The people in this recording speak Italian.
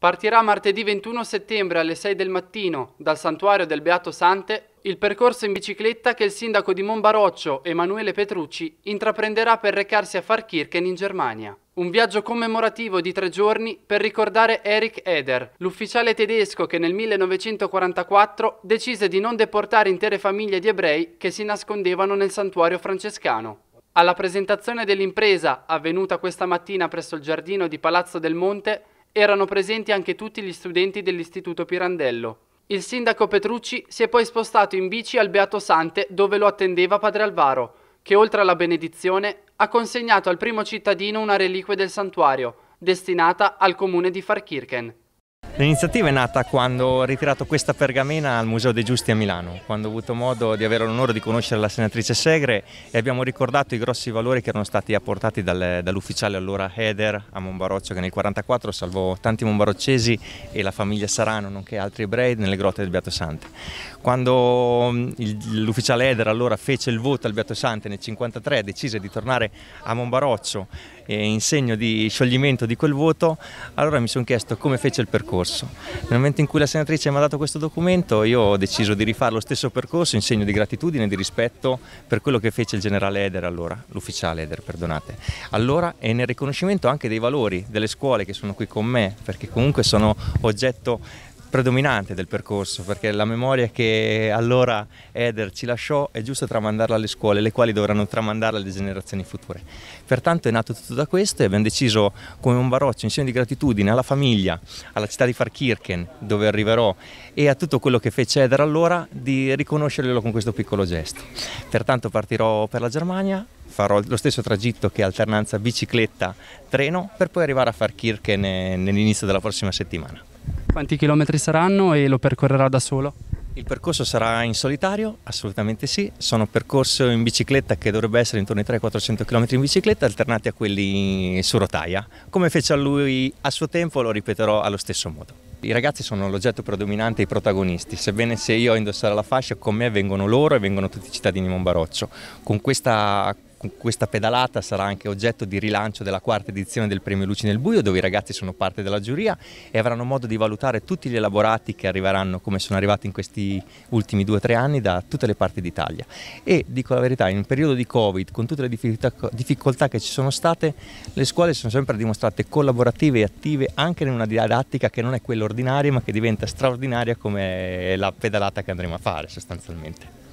Partirà martedì 21 settembre alle 6 del mattino dal santuario del Beato Sante il percorso in bicicletta che il sindaco di Monbaroccio, Emanuele Petrucci, intraprenderà per recarsi a Farkirchen in Germania. Un viaggio commemorativo di tre giorni per ricordare Erich Eder, l'ufficiale tedesco che nel 1944 decise di non deportare intere famiglie di ebrei che si nascondevano nel santuario francescano. Alla presentazione dell'impresa, avvenuta questa mattina presso il giardino di Palazzo del Monte, erano presenti anche tutti gli studenti dell'Istituto Pirandello. Il sindaco Petrucci si è poi spostato in bici al Beato Sante dove lo attendeva padre Alvaro, che oltre alla benedizione ha consegnato al primo cittadino una reliquia del santuario, destinata al comune di Farkirchen. L'iniziativa è nata quando ho ritirato questa pergamena al Museo dei Giusti a Milano, quando ho avuto modo di avere l'onore di conoscere la senatrice Segre e abbiamo ricordato i grossi valori che erano stati apportati dal, dall'ufficiale allora Heder a Monbaroccio che nel 1944 salvò tanti monbaroccesi e la famiglia Sarano, nonché altri ebrei, nelle grotte del Beato Sante. Quando mm, l'ufficiale Heder allora fece il voto al Beato Sante nel 1953 e decise di tornare a Monbaroccio eh, in segno di scioglimento di quel voto, allora mi sono chiesto come fece il percorso percorso. Nel momento in cui la senatrice mi ha dato questo documento io ho deciso di rifare lo stesso percorso in segno di gratitudine e di rispetto per quello che fece il generale Eder allora, l'ufficiale Eder, perdonate, allora e nel riconoscimento anche dei valori delle scuole che sono qui con me, perché comunque sono oggetto predominante del percorso, perché la memoria che allora Eder ci lasciò è giusto tramandarla alle scuole, le quali dovranno tramandarla alle generazioni future. Pertanto è nato tutto da questo e abbiamo deciso come un baroccio, in segno di gratitudine alla famiglia, alla città di Farkirchen, dove arriverò, e a tutto quello che fece Eder allora, di riconoscerglielo con questo piccolo gesto. Pertanto partirò per la Germania, farò lo stesso tragitto che alternanza bicicletta-treno, per poi arrivare a Farkirchen eh, nell'inizio della prossima settimana. Quanti chilometri saranno e lo percorrerà da solo? Il percorso sarà in solitario? Assolutamente sì, sono percorso in bicicletta che dovrebbe essere intorno ai 300-400 km in bicicletta alternati a quelli su rotaia. Come fece a lui a suo tempo lo ripeterò allo stesso modo. I ragazzi sono l'oggetto predominante, i protagonisti, sebbene se io indosserò la fascia con me vengono loro e vengono tutti i cittadini di Monbaroccio. Con questa questa pedalata sarà anche oggetto di rilancio della quarta edizione del premio Luci nel Buio dove i ragazzi sono parte della giuria e avranno modo di valutare tutti gli elaborati che arriveranno come sono arrivati in questi ultimi due o tre anni da tutte le parti d'Italia e dico la verità in un periodo di Covid con tutte le difficoltà che ci sono state le scuole sono sempre dimostrate collaborative e attive anche in una didattica che non è quella ordinaria ma che diventa straordinaria come la pedalata che andremo a fare sostanzialmente.